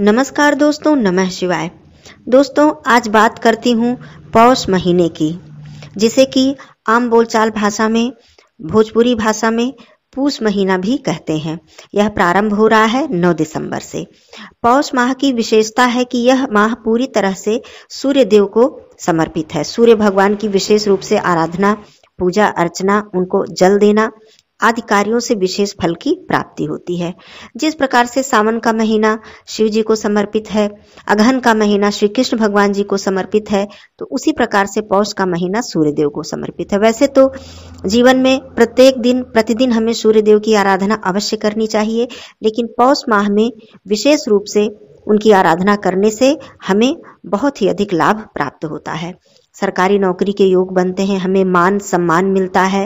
नमस्कार दोस्तों नमः शिवाय दोस्तों आज बात करती हूँ पौष महीने की जिसे कि आम बोलचाल भाषा में भोजपुरी भाषा में पूष महीना भी कहते हैं यह प्रारंभ हो रहा है 9 दिसंबर से पौष माह की विशेषता है कि यह माह पूरी तरह से सूर्य देव को समर्पित है सूर्य भगवान की विशेष रूप से आराधना पूजा अर्चना उनको जल देना आदि कार्यों से विशेष फल की प्राप्ति होती है जिस प्रकार से सावन का महीना शिव जी को समर्पित है अगहन का महीना श्री कृष्ण भगवान जी को समर्पित है तो उसी प्रकार से पौष का महीना सूर्यदेव को समर्पित है वैसे तो जीवन में प्रत्येक दिन प्रतिदिन हमें सूर्यदेव की आराधना अवश्य करनी चाहिए लेकिन पौष माह में विशेष रूप से उनकी आराधना करने से हमें बहुत ही अधिक लाभ प्राप्त होता है सरकारी नौकरी के योग बनते हैं हमें मान सम्मान मिलता है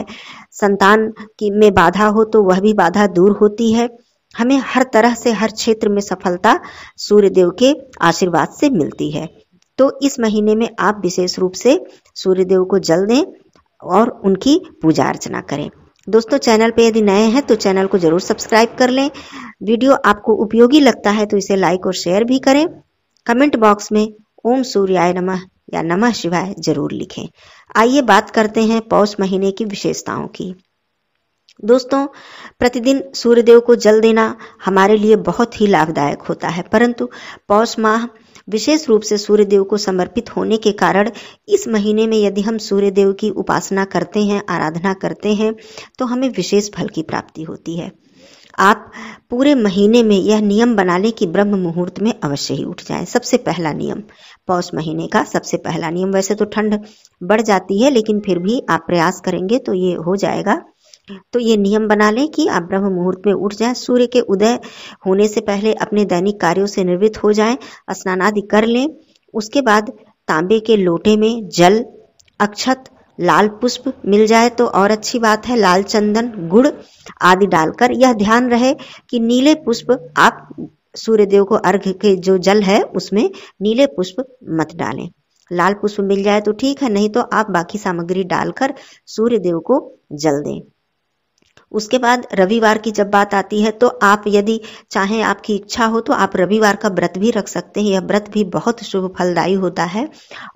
संतान की में बाधा हो तो वह भी बाधा दूर होती है हमें हर तरह से हर क्षेत्र में सफलता सूर्यदेव के आशीर्वाद से मिलती है तो इस महीने में आप विशेष रूप से सूर्यदेव को जल दें और उनकी पूजा अर्चना करें दोस्तों चैनल पे यदि नए हैं तो चैनल को जरूर सब्सक्राइब कर लें वीडियो आपको उपयोगी लगता है तो इसे लाइक और शेयर भी करें कमेंट बॉक्स में ओम सूर्याय नमः या नमः शिवाय जरूर लिखें आइए बात करते हैं पौष महीने की विशेषताओं की दोस्तों प्रतिदिन सूर्यदेव को जल देना हमारे लिए बहुत ही लाभदायक होता है परंतु पौष माह विशेष रूप से सूर्यदेव को समर्पित होने के कारण इस महीने में यदि हम सूर्यदेव की उपासना करते हैं आराधना करते हैं तो हमें विशेष फल की प्राप्ति होती है आप पूरे महीने में यह नियम बना लें कि ब्रह्म मुहूर्त में अवश्य ही उठ जाएं सबसे पहला नियम पौष महीने का सबसे पहला नियम वैसे तो ठंड बढ़ जाती है लेकिन फिर भी आप प्रयास करेंगे तो ये हो जाएगा तो ये नियम बना लें कि आप ब्रह्म मुहूर्त में उठ जाएं सूर्य के उदय होने से पहले अपने दैनिक कार्यों से निवृत्त हो जाएं स्नान आदि कर लें उसके बाद तांबे के लोटे में जल अक्षत लाल पुष्प मिल जाए तो और अच्छी बात है लाल चंदन गुड़ आदि डालकर यह ध्यान रहे कि नीले पुष्प आप सूर्यदेव को अर्घ के जो जल है उसमें नीले पुष्प मत डालें लाल पुष्प मिल जाए तो ठीक है नहीं तो आप बाकी सामग्री डालकर सूर्यदेव को जल दें उसके बाद रविवार की जब बात आती है तो आप यदि चाहें आपकी इच्छा हो तो आप रविवार का व्रत भी रख सकते हैं यह व्रत भी बहुत शुभ फलदायी होता है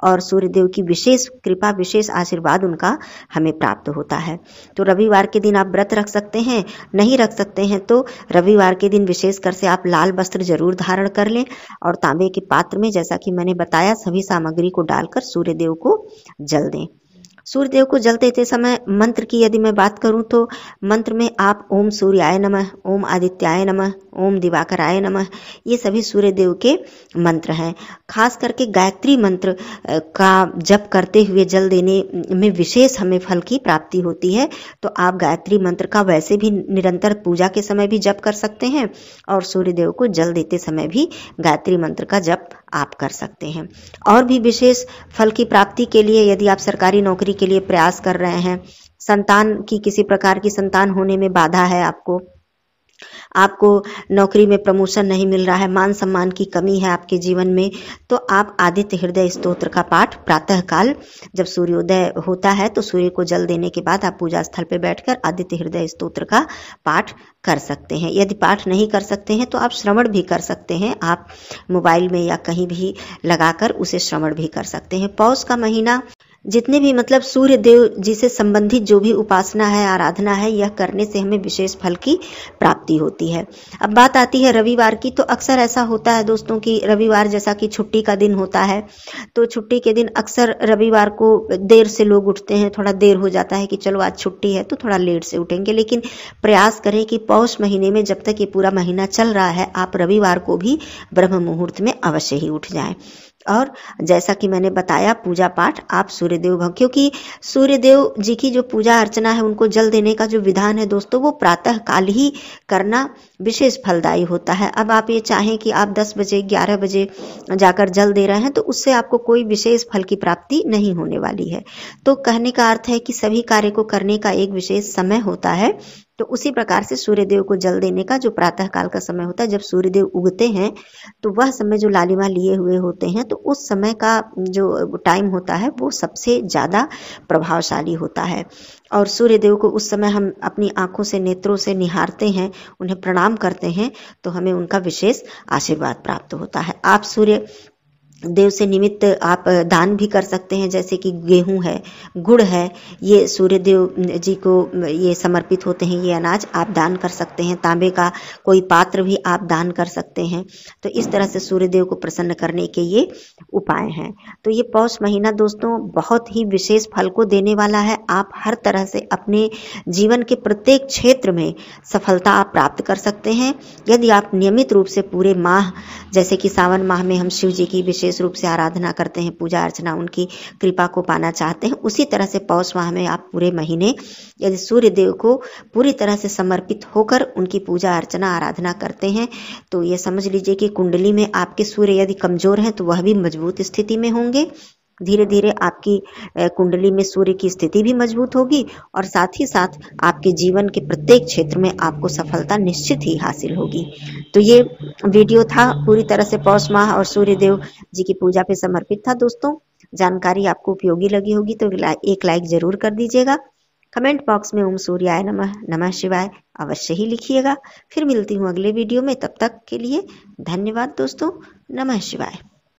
और सूर्यदेव की विशेष कृपा विशेष आशीर्वाद उनका हमें प्राप्त होता है तो रविवार के दिन आप व्रत रख सकते हैं नहीं रख सकते हैं तो रविवार के दिन विशेषकर से आप लाल वस्त्र जरूर धारण कर लें और तांबे के पात्र में जैसा कि मैंने बताया सभी सामग्री को डालकर सूर्यदेव को जल दें सूर्यदेव को जल देते समय मंत्र की यदि मैं बात करूं तो मंत्र में आप ओम सूर्याय नमः ओम आदित्याय नमः ओम आय नम ये सभी सूर्यदेव के मंत्र हैं खास करके गायत्री मंत्र का जप करते हुए जल देने में विशेष हमें फल की प्राप्ति होती है तो आप गायत्री मंत्र का वैसे भी निरंतर पूजा के समय भी जप कर सकते हैं और सूर्यदेव को जल देते समय भी गायत्री मंत्र का जप आप कर सकते हैं और भी विशेष फल की प्राप्ति के लिए यदि आप सरकारी नौकरी के लिए प्रयास कर रहे हैं संतान की किसी प्रकार की संतान होने में बाधा है आपको आपको नौकरी में प्रमोशन नहीं मिल रहा है मान सम्मान की कमी है आपके जीवन में तो आप आदित्य हृदय स्तोत्र का पाठ प्रातःकाल जब सूर्योदय होता है तो सूर्य को जल देने के बाद आप पूजा स्थल पर बैठकर आदित्य हृदय स्तोत्र का पाठ कर सकते हैं यदि पाठ नहीं कर सकते हैं तो आप श्रवण भी कर सकते हैं आप मोबाइल में या कहीं भी लगाकर उसे श्रवण भी कर सकते हैं पौष का महीना जितने भी मतलब सूर्य देव जी से संबंधित जो भी उपासना है आराधना है यह करने से हमें विशेष फल की प्राप्ति होती है अब बात आती है रविवार की तो अक्सर ऐसा होता है दोस्तों कि रविवार जैसा कि छुट्टी का दिन होता है तो छुट्टी के दिन अक्सर रविवार को देर से लोग उठते हैं थोड़ा देर हो जाता है कि चलो आज छुट्टी है तो थोड़ा लेट से उठेंगे लेकिन प्रयास करें कि पौष महीने में जब तक ये पूरा महीना चल रहा है आप रविवार को भी ब्रह्म मुहूर्त में अवश्य ही उठ जाए और जैसा कि मैंने बताया पूजा पाठ आप सूर्यदेव भक्त क्योंकि सूर्यदेव जी की जो पूजा अर्चना है उनको जल देने का जो विधान है दोस्तों वो प्रातः काल ही करना विशेष फलदायी होता है अब आप ये चाहें कि आप 10 बजे 11 बजे जाकर जल दे रहे हैं तो उससे आपको कोई विशेष फल की प्राप्ति नहीं होने वाली है तो कहने का अर्थ है कि सभी कार्य को करने का एक विशेष समय होता है तो उसी प्रकार से सूर्यदेव को जल देने का जो प्रातः काल का समय होता है जब सूर्यदेव उगते हैं तो वह समय जो लालिमा लिए हुए होते हैं तो उस समय का जो टाइम होता है वो सबसे ज़्यादा प्रभावशाली होता है और सूर्यदेव को उस समय हम अपनी आंखों से नेत्रों से निहारते हैं उन्हें प्रणाम काम करते हैं तो हमें उनका विशेष आशीर्वाद प्राप्त होता है आप सूर्य देव से निमित्त आप दान भी कर सकते हैं जैसे कि गेहूं है गुड़ है ये सूर्य देव जी को ये समर्पित होते हैं ये अनाज आप दान कर सकते हैं तांबे का कोई पात्र भी आप दान कर सकते हैं तो इस तरह से सूर्य देव को प्रसन्न करने के ये उपाय हैं तो ये पौष महीना दोस्तों बहुत ही विशेष फल को देने वाला है आप हर तरह से अपने जीवन के प्रत्येक क्षेत्र में सफलता आप प्राप्त कर सकते हैं यदि आप नियमित रूप से पूरे माह जैसे कि सावन माह में हम शिव जी की विशेष विशेष रूप से आराधना करते हैं पूजा अर्चना उनकी कृपा को पाना चाहते हैं उसी तरह से पौष माह में आप पूरे महीने यदि सूर्य देव को पूरी तरह से समर्पित होकर उनकी पूजा अर्चना आराधना करते हैं तो ये समझ लीजिए कि कुंडली में आपके सूर्य यदि कमजोर हैं तो वह भी मजबूत स्थिति में होंगे धीरे धीरे आपकी कुंडली में सूर्य की स्थिति भी मजबूत होगी और साथ ही साथ आपके जीवन के प्रत्येक क्षेत्र में आपको सफलता निश्चित ही हासिल होगी तो ये वीडियो था पूरी तरह से पौष माह और देव जी की पूजा पे समर्पित था दोस्तों जानकारी आपको उपयोगी लगी होगी तो एक लाइक जरूर कर दीजिएगा कमेंट बॉक्स में ओम सूर्याय नमः नमः शिवाय अवश्य ही लिखिएगा फिर मिलती हूँ अगले वीडियो में तब तक के लिए धन्यवाद दोस्तों नमः शिवाय